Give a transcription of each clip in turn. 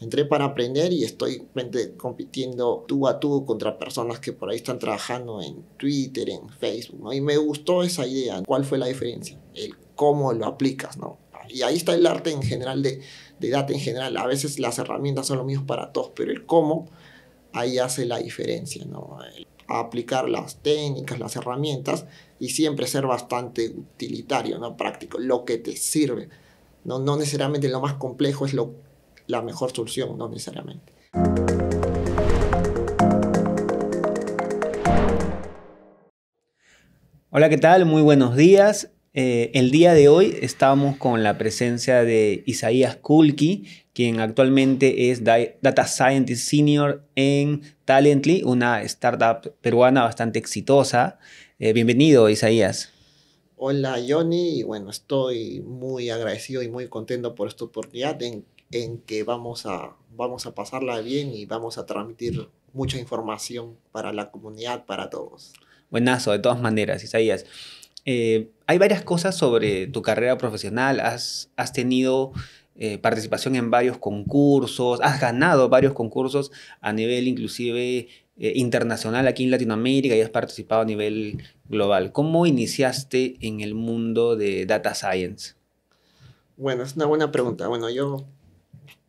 Entré para aprender y estoy compitiendo tú a tú contra personas que por ahí están trabajando en Twitter, en Facebook, ¿no? Y me gustó esa idea. ¿Cuál fue la diferencia? El cómo lo aplicas, ¿no? Y ahí está el arte en general de, de data en general. A veces las herramientas son lo mismo para todos, pero el cómo ahí hace la diferencia, ¿no? aplicar las técnicas, las herramientas y siempre ser bastante utilitario, ¿no? Práctico, lo que te sirve. No, no necesariamente lo más complejo es lo la mejor solución, no necesariamente. Hola, ¿qué tal? Muy buenos días. Eh, el día de hoy estamos con la presencia de Isaías Kulki, quien actualmente es Data Scientist Senior en Talently, una startup peruana bastante exitosa. Eh, bienvenido, Isaías. Hola, Johnny. bueno, estoy muy agradecido y muy contento por esta oportunidad en que vamos a, vamos a pasarla bien y vamos a transmitir mucha información para la comunidad, para todos. Buenazo, de todas maneras, Isaías. Eh, hay varias cosas sobre tu carrera profesional. Has, has tenido eh, participación en varios concursos, has ganado varios concursos a nivel inclusive eh, internacional aquí en Latinoamérica y has participado a nivel global. ¿Cómo iniciaste en el mundo de Data Science? Bueno, es una buena pregunta. Bueno, yo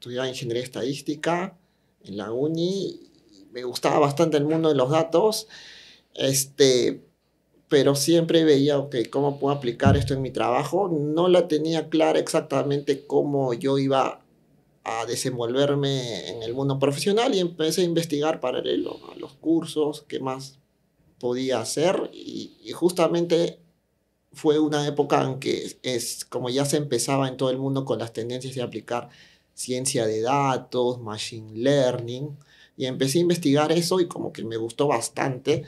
estudiaba ingeniería estadística en la uni, me gustaba bastante el mundo de los datos, este, pero siempre veía, ok, ¿cómo puedo aplicar esto en mi trabajo? No la tenía clara exactamente cómo yo iba a desenvolverme en el mundo profesional y empecé a investigar paralelo los cursos, qué más podía hacer y, justamente fue una época en que es como ya se empezaba en todo el mundo con las tendencias de aplicar ciencia de datos, machine learning, y empecé a investigar eso y como que me gustó bastante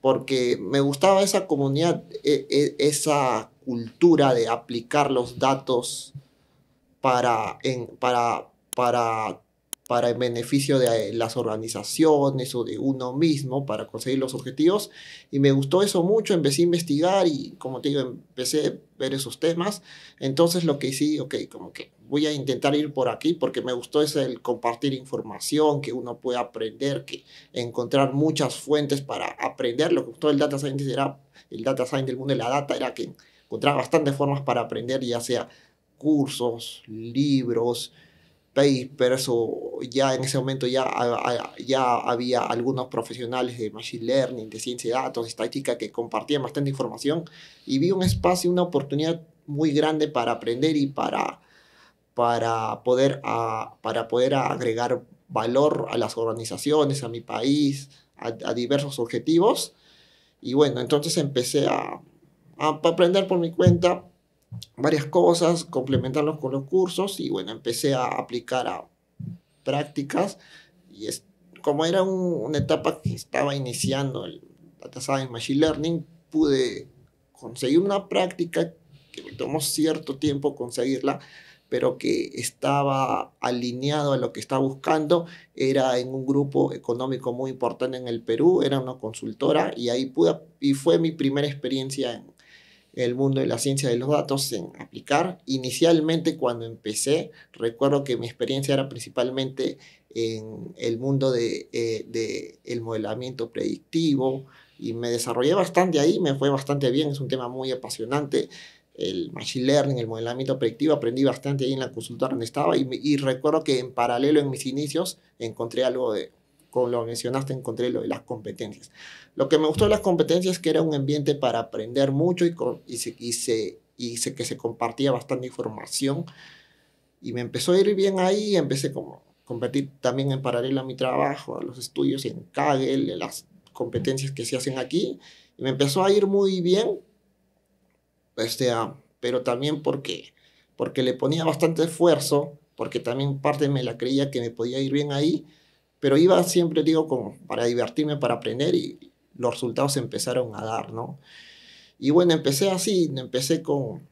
porque me gustaba esa comunidad, e, e, esa cultura de aplicar los datos para, en, para, para para el beneficio de eh, las organizaciones o de uno mismo para conseguir los objetivos. Y me gustó eso mucho, empecé a investigar y como te digo, empecé a ver esos temas. Entonces lo que hice ok, como que voy a intentar ir por aquí porque me gustó es el compartir información, que uno pueda aprender, que encontrar muchas fuentes para aprender. Lo que gustó del data Science era, el data science del mundo de la data era que encontrar bastantes formas para aprender, ya sea cursos, libros, pero eso ya en ese momento ya, ya había algunos profesionales de Machine Learning, de ciencia de datos, estadística, que compartían bastante información y vi un espacio, una oportunidad muy grande para aprender y para, para, poder, a, para poder agregar valor a las organizaciones, a mi país, a, a diversos objetivos. Y bueno, entonces empecé a, a aprender por mi cuenta, varias cosas, complementarlos con los cursos y bueno, empecé a aplicar a prácticas y es, como era una etapa que estaba iniciando el Data Science Machine Learning, pude conseguir una práctica que me tomó cierto tiempo conseguirla, pero que estaba alineado a lo que estaba buscando. Era en un grupo económico muy importante en el Perú, era una consultora y ahí pude, y fue mi primera experiencia en, el mundo de la ciencia de los datos, en aplicar. Inicialmente cuando empecé, recuerdo que mi experiencia era principalmente en el mundo del de, eh, modelamiento predictivo y me desarrollé bastante ahí, me fue bastante bien, es un tema muy apasionante el machine learning, el modelamiento predictivo, aprendí bastante ahí en la consultora donde estaba y, recuerdo que en paralelo en mis inicios encontré algo de como lo mencionaste, encontré lo de las competencias. Lo que me gustó de las competencias es que era un ambiente para aprender mucho y, se, que se compartía bastante información. Y me empezó a ir bien ahí empecé como competir también en paralelo a mi trabajo, a los estudios en Kaggle, las competencias que se hacen aquí. Y me empezó a ir muy bien, este, ah, pero también porque, porque le ponía bastante esfuerzo, porque también parte me la creía que me podía ir bien ahí pero iba siempre, digo, como para divertirme, para aprender y los resultados empezaron a dar, ¿no? Y bueno, empecé así, empecé con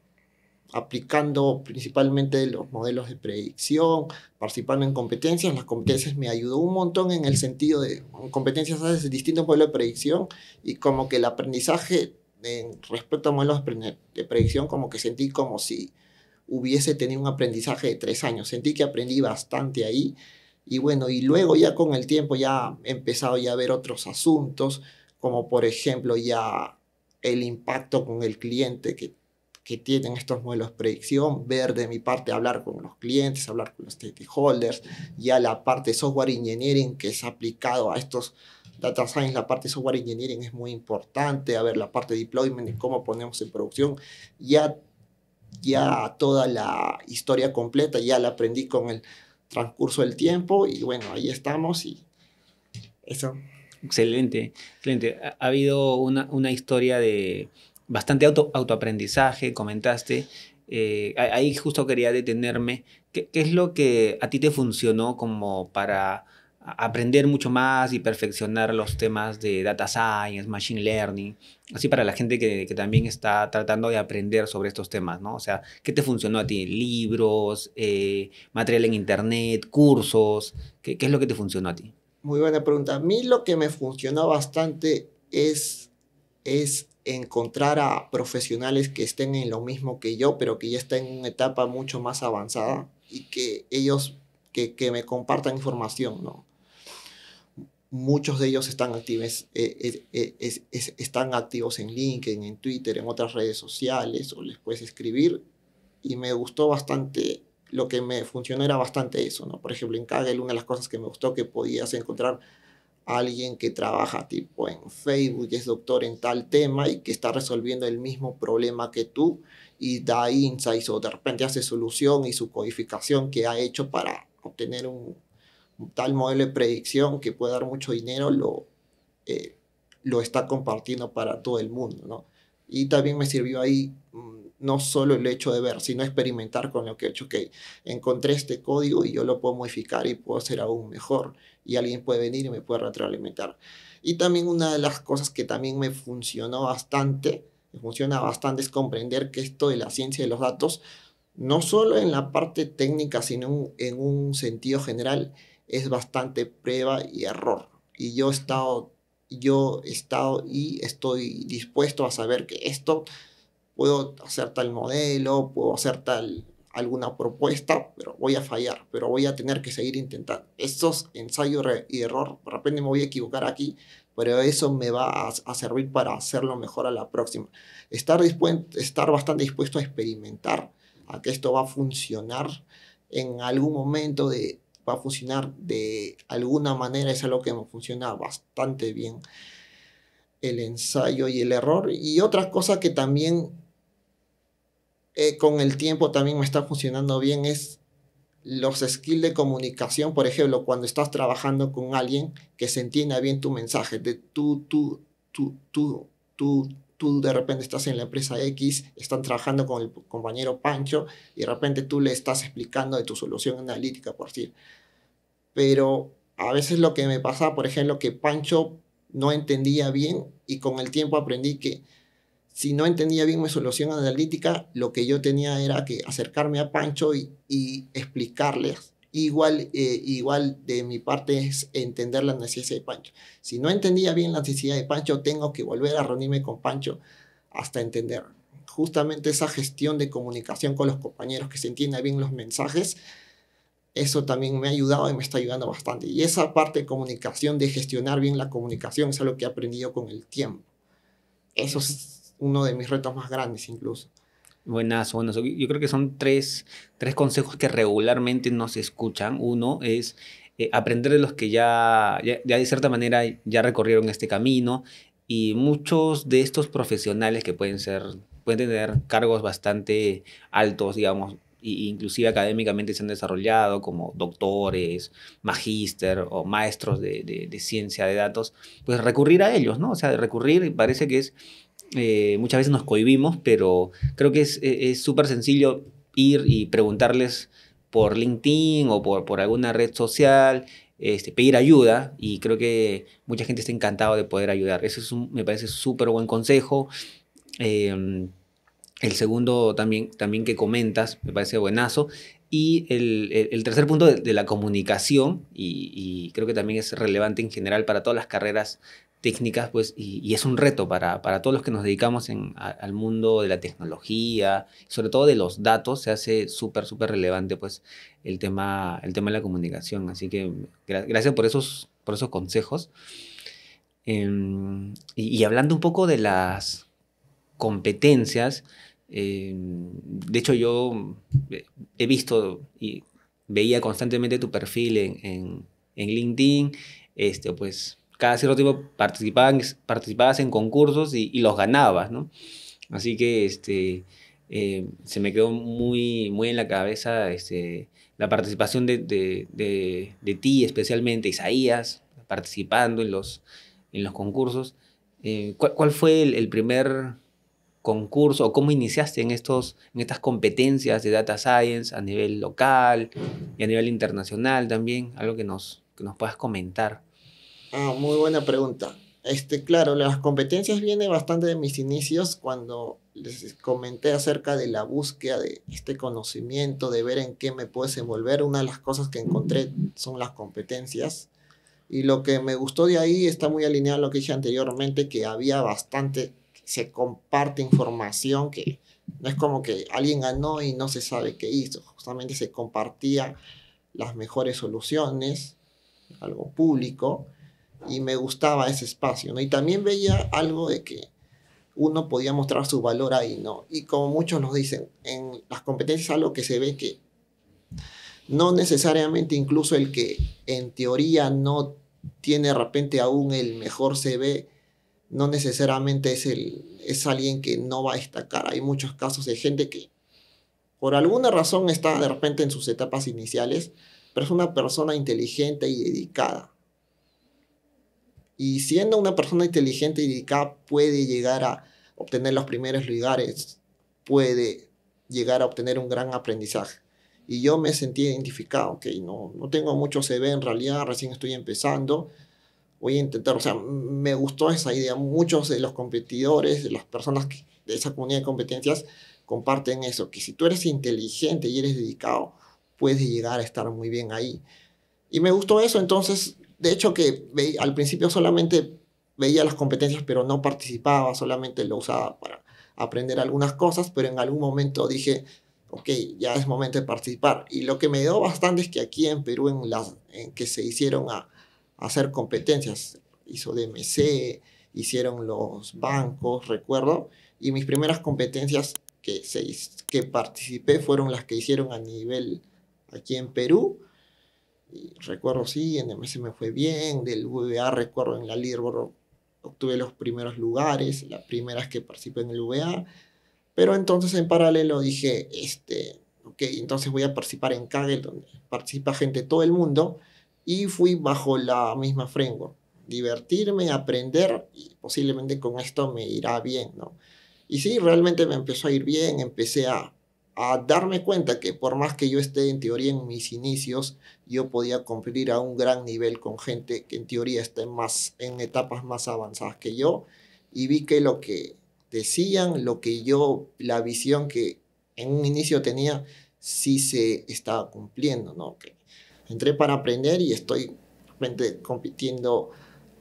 aplicando principalmente los modelos de predicción, participando en competencias. Las competencias me ayudó un montón en el sentido de competencias hace distintos modelos de predicción y como que el aprendizaje respecto a modelos de predicción, como que sentí como si hubiese tenido un aprendizaje de tres años. Sentí que aprendí bastante ahí y bueno, y luego ya con el tiempo ya he empezado ya a ver otros asuntos, como por ejemplo ya el impacto con el cliente que, que tienen estos modelos de predicción, ver de mi parte, hablar con los clientes, hablar con los stakeholders, ya la parte software engineering que es aplicado a estos data science, la parte software engineering es muy importante, a ver la parte de deployment y cómo ponemos en producción, ya, ya toda la historia completa, ya la aprendí con el transcurso el tiempo y bueno, ahí estamos y eso. Excelente, excelente. Ha, habido una, una, historia de bastante auto, autoaprendizaje, comentaste. Eh, ahí justo quería detenerme. ¿Qué, ¿Qué es lo que a ti te funcionó como para aprender mucho más y perfeccionar los temas de data science, machine learning, así para la gente que, que, también está tratando de aprender sobre estos temas, ¿no? O sea, ¿qué te funcionó a ti? ¿Libros, eh, material en internet, cursos? ¿Qué, ¿Qué es lo que te funcionó a ti? Muy buena pregunta. A mí lo que me funcionó bastante es, es encontrar a profesionales que estén en lo mismo que yo, pero que ya estén en una etapa mucho más avanzada y que ellos, que, que me compartan información, ¿no? muchos de ellos están activos, eh, eh, eh, están activos en LinkedIn, en Twitter, en otras redes sociales, o les puedes escribir. Y me gustó bastante, lo que me funcionó era bastante eso, ¿no? Por ejemplo, en Kaggle, una de las cosas que me gustó que podías encontrar a alguien que trabaja tipo en Facebook, es doctor en tal tema y que está resolviendo el mismo problema que tú y da insights o de repente hace solución y su codificación que ha hecho para obtener un, tal modelo de predicción que puede dar mucho dinero lo, eh, lo está compartiendo para todo el mundo, ¿no? Y también me sirvió ahí mm, no solo el hecho de ver, sino experimentar con lo que he hecho, que encontré este código y yo lo puedo modificar y puedo hacer aún mejor y alguien puede venir y me puede retroalimentar. Y también una de las cosas que también me funcionó bastante, me funciona bastante es comprender que esto de la ciencia de los datos, no solo en la parte técnica, sino en un sentido general, es bastante prueba y error. Y yo he estado, yo estado y estoy dispuesto a saber que esto puedo hacer tal modelo, puedo hacer tal alguna propuesta, pero voy a fallar, pero voy a tener que seguir intentando. Estos ensayos y error, de repente me voy a equivocar aquí, pero eso me va a, servir para hacerlo mejor a la próxima. Estar, estar bastante dispuesto a experimentar, a que esto va a funcionar en algún momento de va a funcionar de alguna manera, es algo que me funciona bastante bien, el ensayo y el error. Y otra cosa que también eh, con el tiempo también me está funcionando bien es los skills de comunicación, por ejemplo, cuando estás trabajando con alguien que se entienda bien tu mensaje, de tú, tú, tú, tú, tú, tú de repente estás en la empresa X, están trabajando con el compañero Pancho y de repente tú le estás explicando de tu solución analítica, por decir. Pero a veces lo que me pasaba, por ejemplo, que Pancho no entendía bien y con el tiempo aprendí que si no entendía bien mi solución analítica, lo que yo tenía era que acercarme a Pancho y, y explicarles Igual, eh, igual de mi parte es entender la necesidad de Pancho. Si no entendía bien la necesidad de Pancho, tengo que volver a reunirme con Pancho hasta entender. Justamente esa gestión de comunicación con los compañeros, que se entienda bien los mensajes, eso también me ha ayudado y me está ayudando bastante. Y esa parte de comunicación, de gestionar bien la comunicación, es algo que he aprendido con el tiempo. Eso es uno de mis retos más grandes incluso. Buenas, buenas. Yo creo que son tres, tres consejos que regularmente nos escuchan. Uno es eh, aprender de los que ya, ya, de cierta manera ya recorrieron este camino y muchos de estos profesionales que pueden ser pueden tener cargos bastante altos, digamos, e inclusive académicamente se han desarrollado como doctores, magíster o maestros de, de, ciencia de datos, pues recurrir a ellos, ¿no? O sea, recurrir parece que es eh, muchas veces nos cohibimos, pero creo que e, es súper sencillo ir y preguntarles por LinkedIn o por, alguna red social, este, pedir ayuda y creo que mucha gente está encantada de poder ayudar. Eso es me parece súper buen consejo. Em, el segundo también, también que comentas me parece buenazo. Y el, tercer punto de, la comunicación, y, y, creo que también es relevante en general para todas las carreras técnicas, pues, y, es un reto para, todos los que nos dedicamos al mundo de la tecnología, sobre todo de los datos, se hace súper, súper relevante, pues, el tema, el tema de la comunicación. Así que gracias por esos, por esos consejos. Em, y, hablando un poco de las competencias, em, de hecho yo eh, he visto y veía constantemente tu perfil en, en LinkedIn, este, pues cada cierto tiempo participabas en concursos y, los ganabas, ¿no? Así que este, eh, se me quedó muy, muy en la cabeza este, la participación de, ti, especialmente Isaías, participando en los, en los concursos. Eh, ¿cuál, fue el, primer concurso o cómo iniciaste en, estos, en estas competencias de Data Science a nivel local y a nivel internacional también? Algo que nos, que nos puedas comentar. Ah, muy buena pregunta. Este, claro, las competencias vienen bastante de mis inicios cuando les comenté acerca de la búsqueda de este conocimiento, de ver en qué me puedes envolver, Una de las cosas que encontré son las competencias. Y lo que me gustó de ahí está muy alineado a lo que dije anteriormente, que había bastante, se comparte información que no es como que alguien ganó y no se sabe qué hizo. Justamente se compartía las mejores soluciones, algo público y me gustaba ese espacio, ¿no? Y también veía algo de que uno podía mostrar su valor ahí, ¿no? Y como muchos nos dicen, en las competencias algo que se ve que no necesariamente incluso el que en teoría no tiene de repente aún el mejor CV, no necesariamente es, el, es alguien que no va a destacar. Hay muchos casos de gente que por alguna razón está de repente en sus etapas iniciales, pero es una persona inteligente y dedicada y siendo una persona inteligente y dedicada puede llegar a obtener los primeros lugares, puede llegar a obtener un gran aprendizaje. Y yo me sentí identificado, ok, no, no tengo mucho CV en realidad, recién estoy empezando, voy a intentar, o sea, me gustó esa idea. Muchos de los competidores, de las personas de esa comunidad de competencias, comparten eso, que si tú eres inteligente y eres dedicado, puedes llegar a estar muy bien ahí. Y me gustó eso, entonces de hecho que al principio solamente veía las competencias, pero no participaba, solamente lo usaba para aprender algunas cosas, pero en algún momento dije, ok, ya es momento de participar. Y lo que me dio bastante es que aquí en Perú, en las en que se hicieron a, hacer competencias, hizo DMC, hicieron los bancos, recuerdo, y mis primeras competencias que, se, que participé fueron las que hicieron a nivel aquí en Perú recuerdo, sí, en MS me fue bien, del VBA recuerdo en la Leaderboard obtuve los primeros lugares, las primeras que participé en el VBA, pero entonces en paralelo dije, este, ok, entonces voy a participar en Kaggle, donde participa gente de todo el mundo, y fui bajo la misma framework, divertirme, aprender, y posiblemente con esto me irá bien, ¿no? Y sí, realmente me empezó a ir bien, empecé a a darme cuenta que por más que yo esté en teoría en mis inicios, yo podía cumplir a un gran nivel con gente que en teoría está en, más, en etapas más avanzadas que yo, y vi que lo que decían, lo que yo, la visión que en un inicio tenía, sí se estaba cumpliendo, ¿no? Que entré para aprender y estoy compitiendo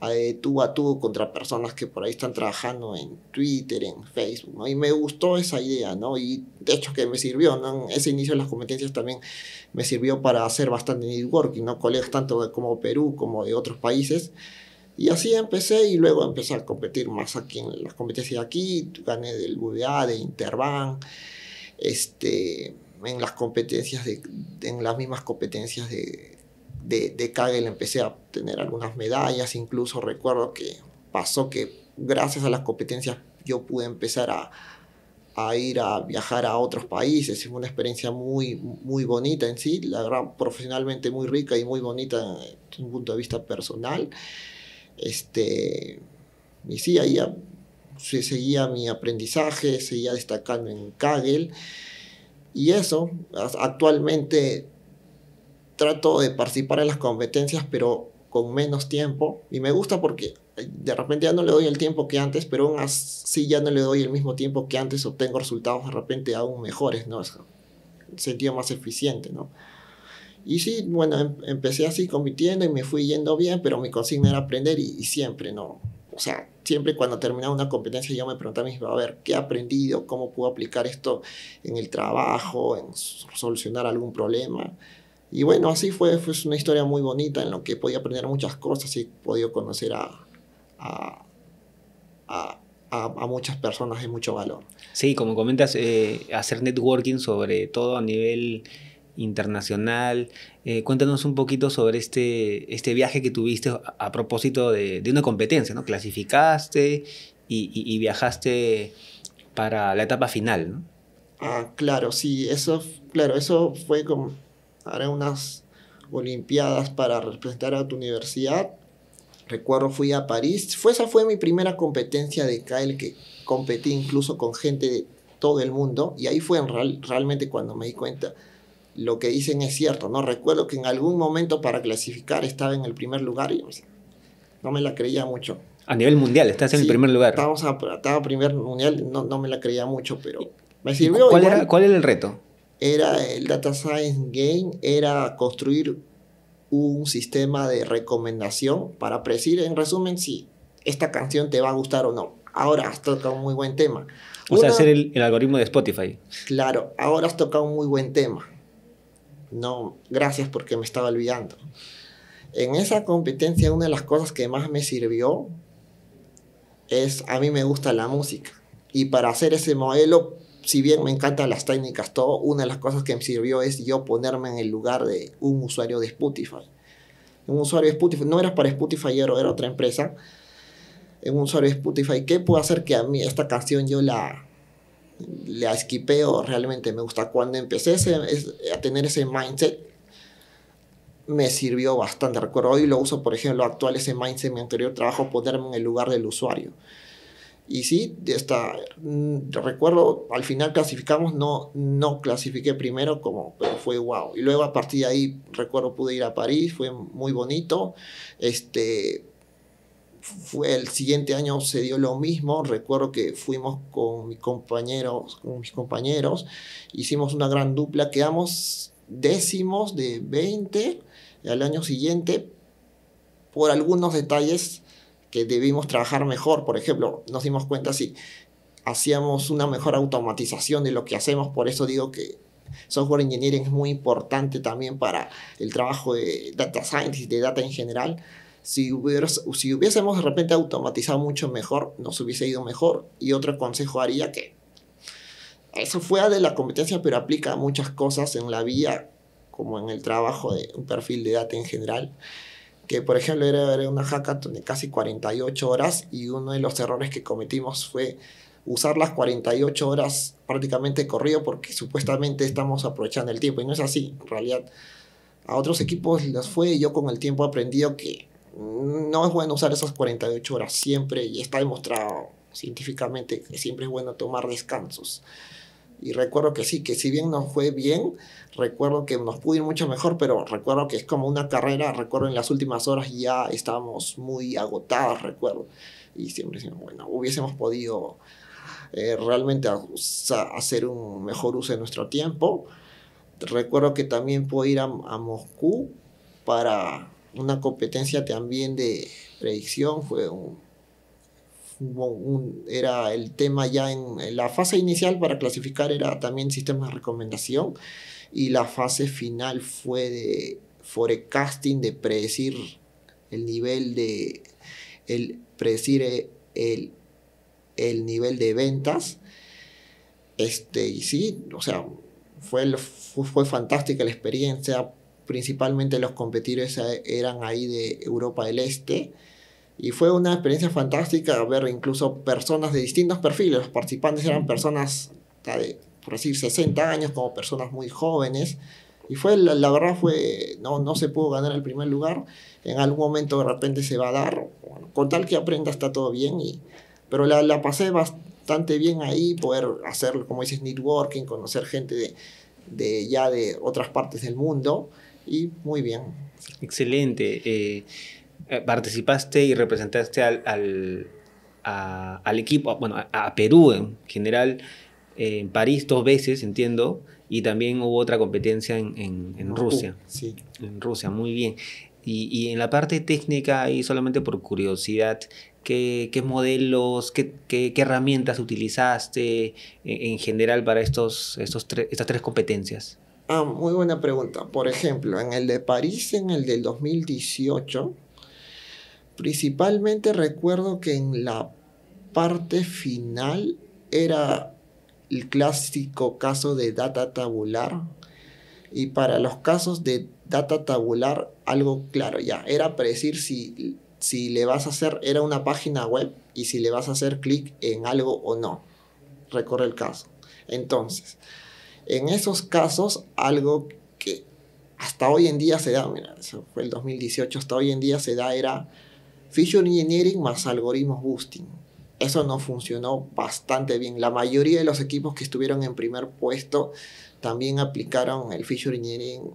eh, tú a tú contra personas que por ahí están trabajando en Twitter, en Facebook, ¿no? Y me gustó esa idea, ¿no? Y de hecho que me sirvió, ¿no? Ese inicio de las competencias también me sirvió para hacer bastante networking, ¿no? Colegas tanto de, como Perú como de otros países. Y así empecé y luego empecé a competir más aquí en las competencias de aquí, gané del VDA, de Interbank, este, en las competencias de, en las mismas competencias de, de, de Kagel empecé a obtener algunas medallas, incluso recuerdo que pasó que gracias a las competencias yo pude empezar a, a ir a viajar a otros países. Fue una experiencia muy, muy bonita en sí, la verdad, profesionalmente muy rica y muy bonita desde un punto de vista personal. Este, y sí, ahí seguía mi aprendizaje, seguía destacando en Kagel. Y eso, actualmente trato de participar en las competencias, pero con menos tiempo. Y me gusta porque eh, de repente ya no le doy el tiempo que antes, pero aún así ya no le doy el mismo tiempo que antes, obtengo resultados de repente aún mejores, ¿no? Es sentido más eficiente, ¿no? Y sí, bueno, em, empecé así compitiendo y me fui yendo bien, pero mi consigna era aprender y, siempre, ¿no? O sea, siempre cuando terminaba una competencia yo me preguntaba a mí, a ver, ¿qué he aprendido? ¿Cómo puedo aplicar esto en el trabajo? ¿En solucionar algún problema? Y bueno, así fue, fue una historia muy bonita en la que podía aprender muchas cosas y podido conocer a, muchas personas de mucho valor. Sí, como comentas, eh, hacer networking sobre todo a nivel internacional. Eh, cuéntanos un poquito sobre este, este viaje que tuviste a, propósito de, una competencia, ¿no? Clasificaste y, viajaste para la etapa final, ¿no? Ah, claro, sí, eso, claro, eso fue como Haré unas Olimpiadas para representar a tu universidad. Recuerdo fui a París. Fue, esa fue mi primera competencia de Kyle que competí incluso con gente de todo el mundo. Y ahí fue en real, realmente cuando me di cuenta lo que dicen es cierto. No recuerdo que en algún momento para clasificar estaba en el primer lugar y no me la creía mucho. A nivel mundial, estás en el primer lugar. Estaba a, primer mundial, no, no me la creía mucho, pero me sirvió. ¿Cuál, ¿Cuál era el reto? era el Data Science Game, era construir un sistema de recomendación para predecir, en resumen, si esta canción te va a gustar o no. Ahora has tocado un muy buen tema. O sea, hacer el, el, algoritmo de Spotify. Claro, ahora has tocado un muy buen tema. No, gracias porque me estaba olvidando. En esa competencia, una de las cosas que más me sirvió es, a mí me gusta la música. Y para hacer ese modelo si bien me encantan las técnicas, todo, una de las cosas que me sirvió es yo ponerme en el lugar de un usuario de Spotify. Un usuario de Spotify, no era para Spotify, era, otra empresa. Un usuario de Spotify, ¿qué puedo hacer que a mí esta canción yo la, la o Realmente me gusta. Cuando empecé a tener ese mindset, me sirvió bastante. Recuerdo, hoy lo uso, por ejemplo, actual ese mindset en mi anterior trabajo, ponerme en el lugar del usuario. Y sí, hasta, mm, recuerdo, al final clasificamos, no, no clasifiqué primero, como, pero fue guau. Y luego a partir de ahí, recuerdo, pude ir a París, fue muy bonito. Este, fue el siguiente año se dio lo mismo. Recuerdo que fuimos con mis compañeros, con mis compañeros, hicimos una gran dupla, quedamos décimos de 20 al año siguiente por algunos detalles que debimos trabajar mejor. Por ejemplo, nos dimos cuenta si hacíamos una mejor automatización de lo que hacemos. Por eso digo que software engineering es muy importante también para el trabajo de data science y de data en general. Si, hubiéramos si hubiésemos de repente automatizado mucho mejor, nos hubiese ido mejor. Y otro consejo haría que eso fuera de la competencia, pero aplica muchas cosas en la vía como en el trabajo de un perfil de data en general que por ejemplo era, una hackathon de casi 48 horas y uno de los errores que cometimos fue usar las 48 horas prácticamente corrido porque supuestamente estamos aprovechando el tiempo y no es así, en realidad a otros equipos les fue y yo con el tiempo he aprendido que no es bueno usar esas 48 horas siempre y está demostrado científicamente que siempre es bueno tomar descansos. Y recuerdo que sí, que si bien nos fue bien, recuerdo que nos pudo ir mucho mejor, pero recuerdo que es como una carrera, recuerdo en las últimas horas ya estábamos muy agotadas, recuerdo. Y siempre decimos, bueno, hubiésemos podido eh, realmente hacer un mejor uso de nuestro tiempo. Recuerdo que también pude ir a, a Moscú para una competencia también de predicción, fue un era el tema ya en, la fase inicial para clasificar era también sistema de recomendación y la fase final fue de forecasting, de predecir el nivel de el, predecir e, el, el nivel de ventas. Este, y sí, o sea, fue, fue, fue fantástica la experiencia. Principalmente los competidores eran ahí de Europa del Este y fue una experiencia fantástica ver incluso personas de distintos perfiles. Los participantes eran personas de, por decir, 60 años, como personas muy jóvenes. Y fue, la, verdad fue, no, no se pudo ganar el primer lugar. En algún momento de repente se va a dar. con tal que aprenda está todo bien. Y, pero la, la pasé bastante bien ahí, poder hacer, como dices, networking, conocer gente de, de ya de otras partes del mundo. Y muy bien. Excelente. Eh, eh, participaste y representaste al, equipo, bueno, a, Perú en general, eh, en París dos veces, entiendo, y también hubo otra competencia en, Rusia. sí. En Rusia, muy bien. Y, en la parte técnica, y solamente por curiosidad, ¿qué, modelos, qué, herramientas utilizaste eh, en, general para estos, estos estas tres competencias? Ah, muy buena pregunta. Por ejemplo, en el de París, en el del 2018, Principalmente recuerdo que en la parte final era el clásico caso de data tabular. Y para los casos de data tabular, algo claro ya, era predecir si, si le vas a hacer, era una página web y si le vas a hacer clic en algo o no. Recorre el caso. Entonces, en esos casos, algo que hasta hoy en día se da, mira, eso fue el 2018, hasta hoy en día se da era Feature Engineering más algoritmos boosting. Eso no funcionó bastante bien. La mayoría de los equipos que estuvieron en primer puesto también aplicaron el Feature Engineering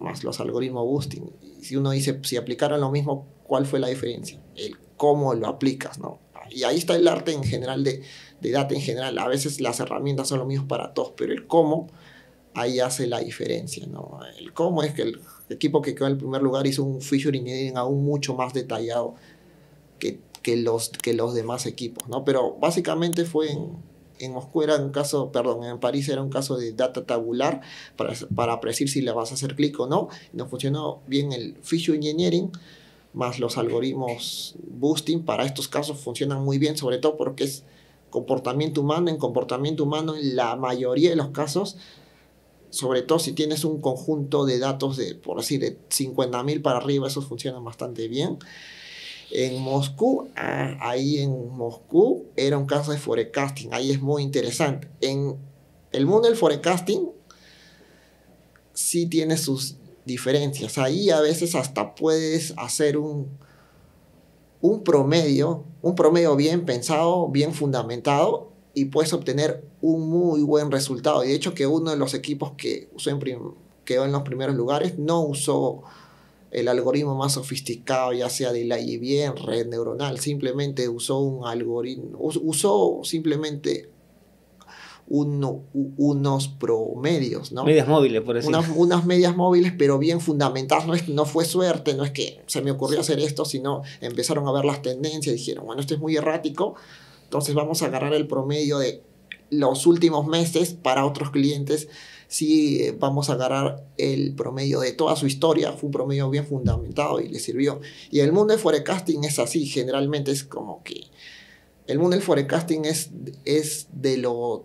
más los algoritmos boosting. si uno dice, si aplicaron lo mismo, ¿cuál fue la diferencia? El cómo lo aplicas, ¿no? Y ahí está el arte en general de, data en general. A veces las herramientas son lo mismo para todos, pero el cómo ahí hace la diferencia, ¿no? El cómo es que el el este equipo que quedó en el primer lugar hizo un Engineering aún mucho más detallado que, los, que los demás equipos, ¿no? Pero básicamente fue en, en Moscú era un caso, perdón, en París era un caso de data tabular para, para predecir si le vas a hacer clic o no. Nos funcionó bien el Feature Engineering más los algoritmos boosting para estos casos funcionan muy bien, sobre todo porque es comportamiento humano. En comportamiento humano, en la mayoría de los casos, sobre todo si tienes un conjunto de datos de, por así, de 50.000 para arriba, Eso funciona bastante bien. En Moscú, ah, ahí en Moscú era un caso de forecasting, ahí es muy interesante. En el mundo del forecasting sí tiene sus diferencias. Ahí a veces hasta puedes hacer un, un promedio, un promedio bien pensado, bien fundamentado y puedes obtener un muy buen resultado. Y de hecho que uno de los equipos que usó en quedó en los primeros lugares no usó el algoritmo más sofisticado, ya sea de la y red neuronal, simplemente usó un algoritmo, usó simplemente unos promedios, ¿no? Medias móviles, por decirlo. Unas, unas, medias móviles, pero bien fundamentadas. No, no fue suerte, no es que se me ocurrió hacer esto, sino empezaron a ver las tendencias, dijeron, bueno, esto es muy errático, entonces vamos a agarrar el promedio de los últimos meses para otros clientes. Si sí, vamos a agarrar el promedio de toda su historia, fue un promedio bien fundamentado y le sirvió. Y el mundo del forecasting es así, generalmente es como que el mundo del forecasting es, es de, lo,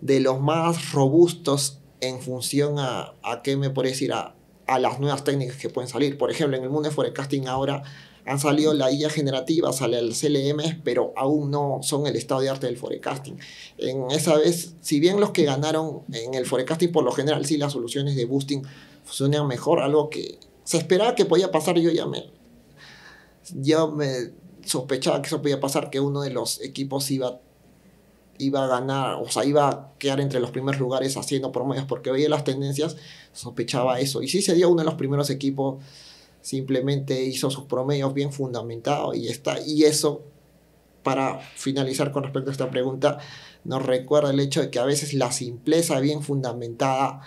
de los más robustos en función a, a qué me puedes decir, a, a las nuevas técnicas que pueden salir. Por ejemplo, en el mundo del forecasting ahora han salido la IA generativa, sale el CLM, pero aún no son el estado de arte del forecasting. En esa vez, si bien los que ganaron en el forecasting por lo general, sí las soluciones de boosting funcionan mejor, algo que se esperaba que podía pasar, yo ya me, sospechaba que eso podía pasar, que uno de los equipos iba, iba a ganar, o sea, iba a quedar entre los primeros lugares haciendo promedios, porque veía las tendencias, sospechaba eso. Y sí sería uno de los primeros equipos simplemente hizo sus promedios bien fundamentados y está. Y eso, para finalizar con respecto a esta pregunta, nos recuerda el hecho de que a veces la simpleza bien fundamentada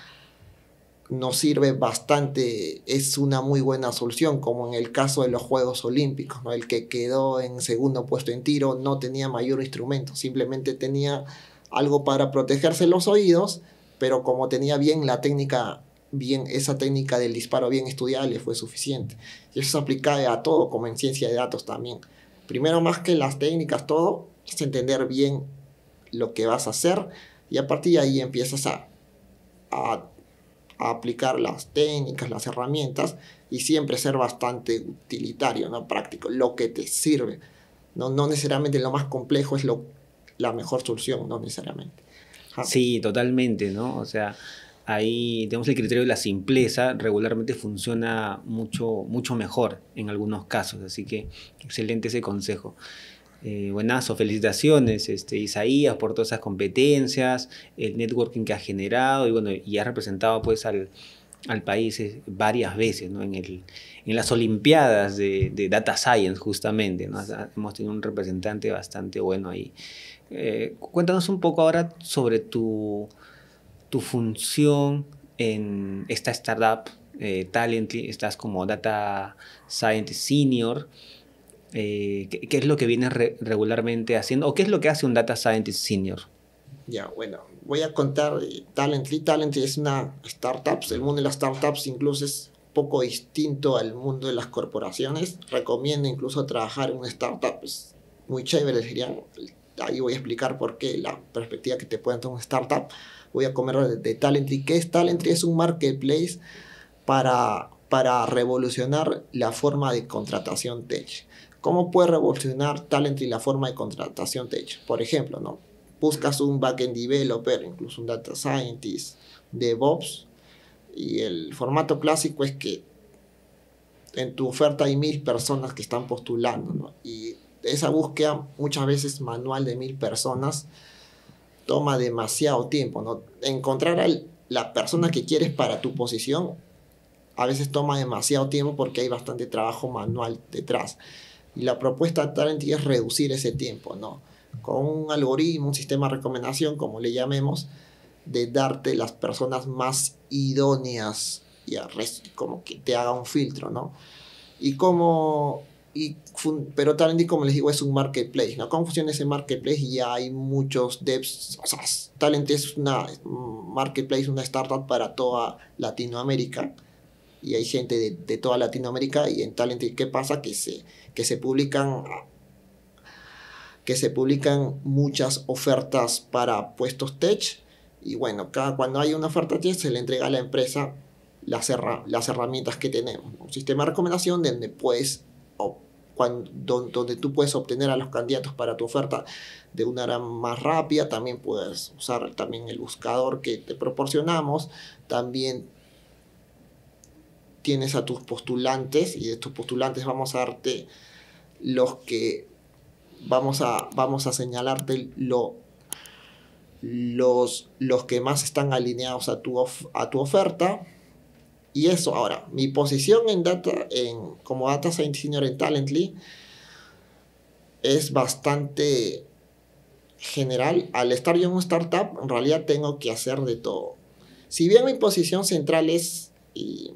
nos sirve bastante, es una muy buena solución, como en el caso de los Juegos Olímpicos, ¿no? el que quedó en segundo puesto en tiro no tenía mayor instrumento, simplemente tenía algo para protegerse los oídos, pero como tenía bien la técnica bien, esa técnica del disparo bien estudiada le fue suficiente. Y eso se aplica a todo, como en ciencia de datos también. Primero más que las técnicas, todo, es entender bien lo que vas a hacer y a partir de ahí empiezas a, a, aplicar las técnicas, las herramientas y siempre ser bastante utilitario, ¿no? práctico, lo que te sirve. No, necesariamente lo más complejo es lo, la mejor solución, no necesariamente. Sí, totalmente, ¿no? O sea, ahí, tenemos el criterio de la simpleza regularmente funciona mucho, mucho mejor en algunos casos. Así que excelente ese consejo. Eh, buenazo, felicitaciones, este, Isaías, por todas esas competencias, el networking que has generado y bueno, y has representado pues al, al país eh, varias veces, ¿no? En, el, en las Olimpiadas de, Data Science, justamente, Hemos tenido un representante bastante bueno ahí. Eh, cuéntanos un poco ahora sobre tu tu función en esta startup, eh, Talently, estás como Data Scientist Senior. Eh, ¿qué, es lo que vienes regularmente haciendo o qué es lo que hace un Data Scientist Senior? Ya, bueno, voy a contar eh, Talently. Talently es una startup, el mundo de las startups incluso es poco distinto al mundo de las corporaciones. Recomiendo incluso trabajar en una startup, es muy chévere, sería, ahí voy a explicar por qué, la perspectiva que te pueden dar una startup voy a comer de Talentry. ¿Qué es Talentry? Es un marketplace para, para revolucionar la forma de contratación tech. ¿Cómo puede revolucionar Talentry la forma de contratación tech? Por ejemplo, ¿no? buscas un backend developer, incluso un data scientist, DevOps, y el formato clásico es que en tu oferta hay mil personas que están postulando, Y esa búsqueda muchas veces manual de mil personas toma demasiado tiempo, ¿no? Encontrar a la persona que quieres para tu posición a veces toma demasiado tiempo porque hay bastante trabajo manual detrás. Y la propuesta de es reducir ese tiempo, ¿no? Con un algoritmo, un sistema de recomendación, como le llamemos, de darte las personas más idóneas y como que te haga un filtro, ¿no? Y como y pero y como les digo, es un marketplace. ¿no? ¿Cómo funciona ese marketplace? Ya hay muchos devs. O Talent es una marketplace, una startup para toda Latinoamérica. Y hay gente de, de toda Latinoamérica. Y en Talent, ¿qué pasa? Que se, que se publican que se publican muchas ofertas para puestos tech y bueno, cada, cuando hay una oferta tech se le entrega a la empresa las, las herramientas que tenemos. Un sistema de recomendación donde puedes donde tú puedes obtener a los candidatos para tu oferta de una manera más rápida, también puedes usar también el buscador que te proporcionamos, también tienes a tus postulantes y de estos postulantes vamos a darte los que vamos a, vamos a señalarte lo, los, que más están alineados a tu, a tu oferta y eso ahora, mi posición en data, en, como Data Science Senior en Talently es bastante general. Al estar yo en un startup, en realidad tengo que hacer de todo. Si bien mi posición central es y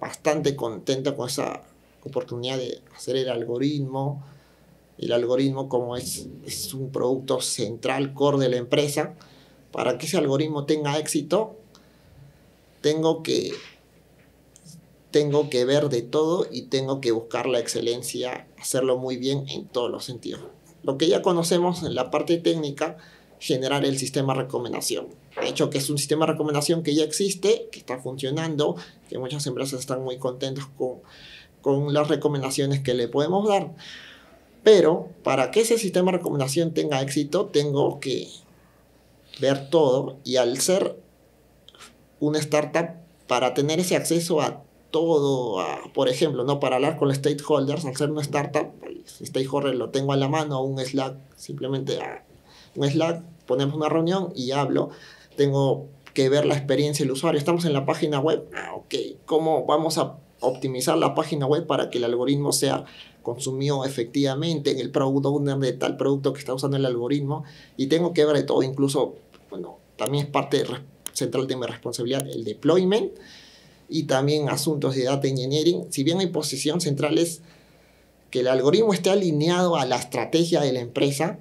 bastante contenta con esa oportunidad de hacer el algoritmo, el algoritmo como es, es un producto central, core de la empresa, para que ese algoritmo tenga éxito, tengo que tengo que ver de todo y tengo que buscar la excelencia, hacerlo muy bien en todos los sentidos. Lo que ya conocemos en la parte técnica, generar el sistema de recomendación. De hecho, que es un sistema de recomendación que ya existe, que está funcionando, que muchas empresas están muy contentas con, las recomendaciones que le podemos dar. Pero para que ese sistema de recomendación tenga éxito, tengo que ver todo y al ser una startup, para tener ese acceso a todo, por ejemplo, ¿no? para hablar con los stakeholders, al ser una startup, el pues, stakeholder lo tengo a la mano, un Slack, simplemente a, un Slack, ponemos una reunión y hablo. Tengo que ver la experiencia del usuario. Estamos en la página web, ah, ok, ¿cómo vamos a optimizar la página web para que el algoritmo sea consumido efectivamente en el product owner de tal producto que está usando el algoritmo? Y tengo que ver de todo, incluso, bueno, también es parte central de mi responsabilidad el deployment y también asuntos de data engineering, si bien hay posición central es que el algoritmo esté alineado a la estrategia de la empresa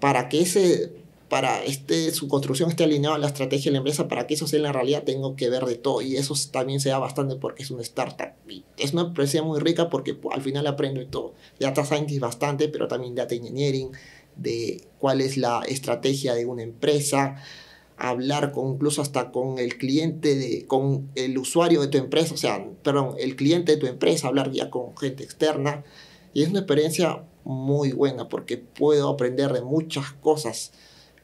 para que ese para este, su construcción esté alineada a la estrategia de la empresa, para que eso sea en la realidad tengo que ver de todo y eso también se da bastante porque es una startup. Y es una empresa muy rica porque al final aprendo de todo. Data Science bastante, pero también Data Engineering, de cuál es la estrategia de una empresa, hablar con, incluso hasta con el cliente, de, con el usuario de tu empresa, o sea, perdón, el cliente de tu empresa, hablar ya con gente externa. Y es una experiencia muy buena porque puedo aprender de muchas cosas.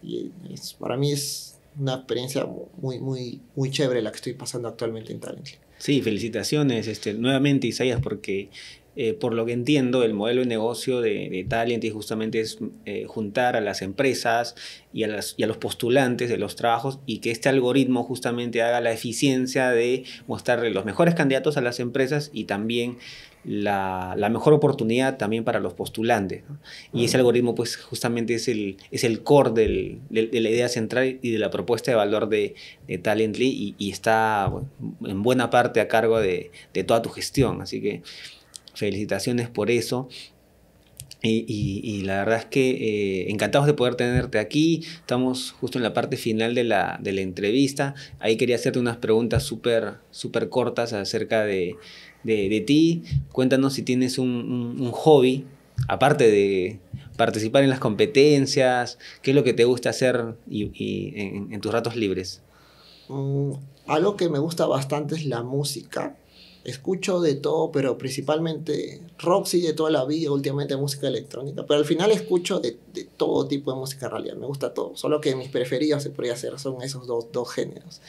Y es, para mí es una experiencia muy, muy, muy chévere la que estoy pasando actualmente en talent Sí, felicitaciones este, nuevamente, Isaías, porque eh, por lo que entiendo, el modelo de negocio de, de Talent justamente es eh, juntar a las empresas y a, las, los postulantes de los trabajos y que este algoritmo justamente haga la eficiencia de mostrarle los mejores candidatos a las empresas y también la, mejor oportunidad también para los postulantes. Y ese algoritmo pues justamente es el, es el core de la idea central y de la propuesta de valor de, de Talently y, está en buena parte a cargo de, de toda tu gestión. Así que felicitaciones por eso. Y, la verdad es que eh, encantados de poder tenerte aquí. Estamos justo en la parte final de la, entrevista. Ahí quería hacerte unas preguntas súper cortas acerca de, ti. Cuéntanos si tienes un, hobby, aparte de participar en las competencias, qué es lo que te gusta hacer y, en, tus ratos libres. Mm, algo que me gusta bastante es la música escucho de todo, pero principalmente rock de toda la vida, últimamente música electrónica, pero al final escucho de, todo tipo de música en realidad, me gusta todo, solo que mis preferidos se podría hacer son esos dos, géneros.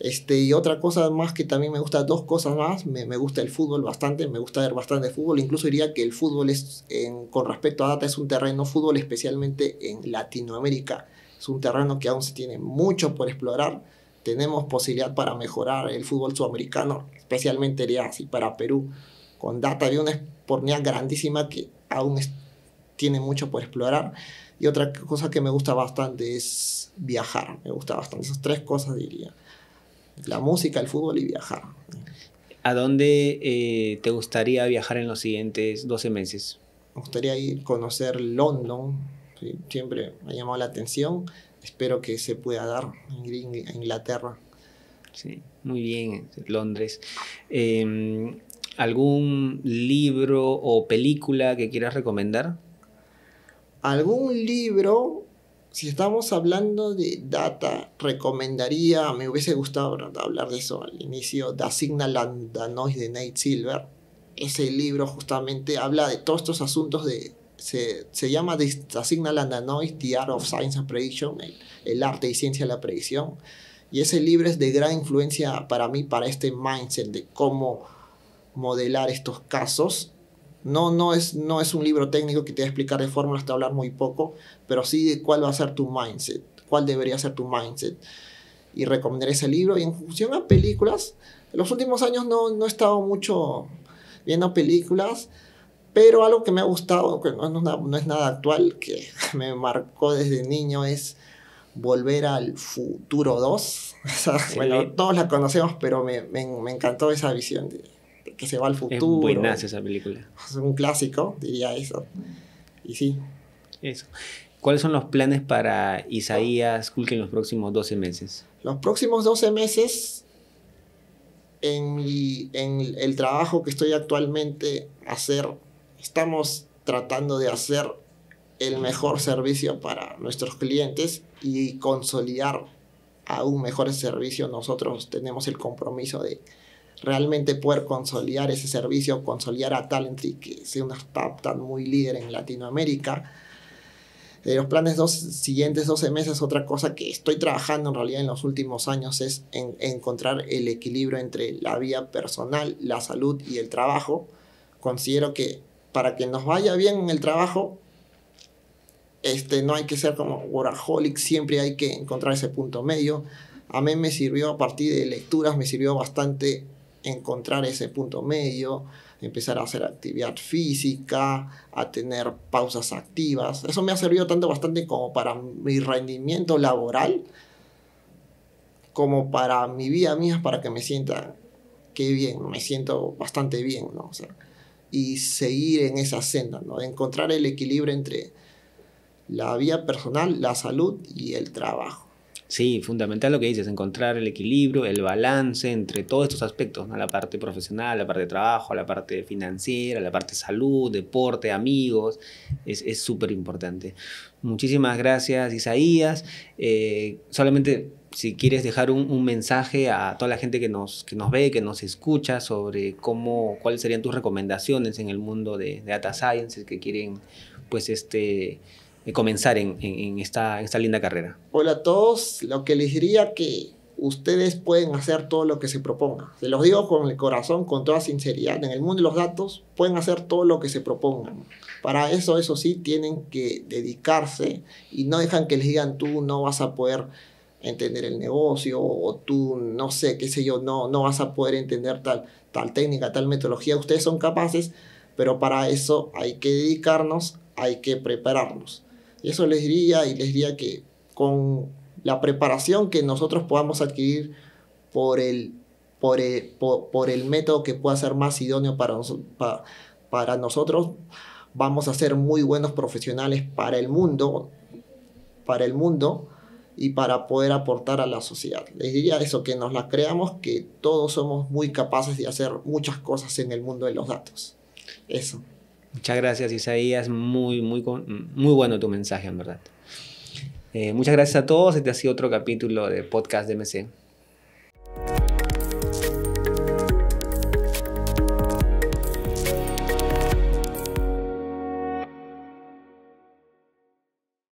Este, y otra cosa más que también me gusta, dos cosas más, me, gusta el fútbol bastante, me gusta ver bastante fútbol, incluso diría que el fútbol es, con respecto a data, es un terreno fútbol especialmente en Latinoamérica, es un terreno que aún se tiene mucho por explorar, tenemos posibilidad para mejorar el fútbol sudamericano, especialmente iría así para Perú, con data de una pornia grandísima que aún tiene mucho por explorar. Y otra cosa que me gusta bastante es viajar. Me gusta bastante esas tres cosas, diría. La música, el fútbol y viajar. ¿A dónde eh, te gustaría viajar en los siguientes 12 meses? Me gustaría ir a conocer Londres. Siempre me ha llamado la atención. Espero que se pueda dar en Inglaterra. Sí, muy bien, este, Londres. Em, ¿Algún libro o película que quieras recomendar? ¿Algún libro? Si estamos hablando de data, recomendaría, me hubiese gustado hablar de eso al inicio, The Signal and the Noise de Nate Silver. Ese libro justamente habla de todos estos asuntos de... Se, llama The Signal and the Noise, The Art of Science and Prediction, el arte y ciencia de la predicción y ese libro es de gran influencia para mí, para este mindset de cómo modelar estos casos. No, no, es, no es un libro técnico que te va a explicar de fórmulas, te va a hablar muy poco, pero sí de cuál va a ser tu mindset, cuál debería ser tu mindset. Y recomendar ese libro. Y en función a películas, en los últimos años no, no he estado mucho viendo películas, pero algo que me ha gustado, que no es nada actual, que me marcó desde niño, es Volver al Futuro 2. Bueno, todos la conocemos, pero me, encantó esa visión de, que se va al futuro. Es buena esa película. Es un clásico, diría eso. Y sí. Eso. ¿Cuáles son los planes para Isaías Kulk en los próximos 12 meses? Los próximos 12 meses, en, en el trabajo que estoy actualmente hacer, estamos tratando de hacer el mejor servicio para nuestros clientes y consolidar a un mejor servicio, nosotros tenemos el compromiso de realmente poder consolidar ese servicio, consolidar a Talentry, que sea una startup muy líder en Latinoamérica. De eh, los planes dos, siguientes 12 meses, otra cosa que estoy trabajando en realidad en los últimos años es encontrar el equilibrio entre la vida personal, la salud y el trabajo. Considero que para que nos vaya bien en el trabajo, este, no hay que ser como workaholic, siempre hay que encontrar ese punto medio. A mí me sirvió a partir de lecturas, me sirvió bastante encontrar ese punto medio, empezar a hacer actividad física, a tener pausas activas. Eso me ha servido tanto bastante como para mi rendimiento laboral, como para mi vida mía, para que me sienta que bien, me siento bastante bien, ¿no? y seguir en esa senda, ¿no? De encontrar el equilibrio entre la vida personal, la salud y el trabajo. Sí, fundamental lo que dices, encontrar el equilibrio, el balance entre todos estos aspectos, la parte profesional, la parte de trabajo, la parte financiera, la parte salud, deporte, amigos, es súper importante. Muchísimas gracias Isaías. Eh, solamente si quieres dejar un, mensaje a toda la gente que nos, que nos ve, que nos escucha, sobre cómo, cuáles serían tus recomendaciones en el mundo de, de Data Science, que quieren pues este eh, comenzar en, esta, en esta linda carrera? Hola a todos, lo que les diría que ustedes pueden hacer todo lo que se proponga. Se los digo con el corazón, con toda sinceridad. En el mundo de los datos pueden hacer todo lo que se propongan. Para eso, eso sí, tienen que dedicarse y no dejan que les digan tú no vas a poder entender el negocio o tú no sé, qué sé yo, no, no vas a poder entender tal, tal técnica, tal metodología. Ustedes son capaces, pero para eso hay que dedicarnos, hay que prepararnos. Eso les diría y les diría que con la preparación que nosotros podamos adquirir por el, por método que pueda ser más idóneo para, para nosotros, vamos a ser muy buenos profesionales para el mundo, para el mundo y para poder aportar a la sociedad. Les diría eso, que nos la creamos, que todos somos muy capaces de hacer muchas cosas en el mundo de los datos. Eso. Muchas gracias Isaías, muy, muy, muy bueno tu mensaje en verdad. Eh, muchas gracias a todos, este ha sido otro capítulo de Podcast DMC.